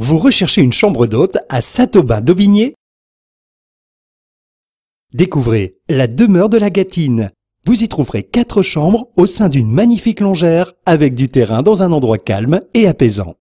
Vous recherchez une chambre d'hôte à Saint-Aubin-d'Aubigné Découvrez la demeure de la Gatine. Vous y trouverez quatre chambres au sein d'une magnifique longère avec du terrain dans un endroit calme et apaisant.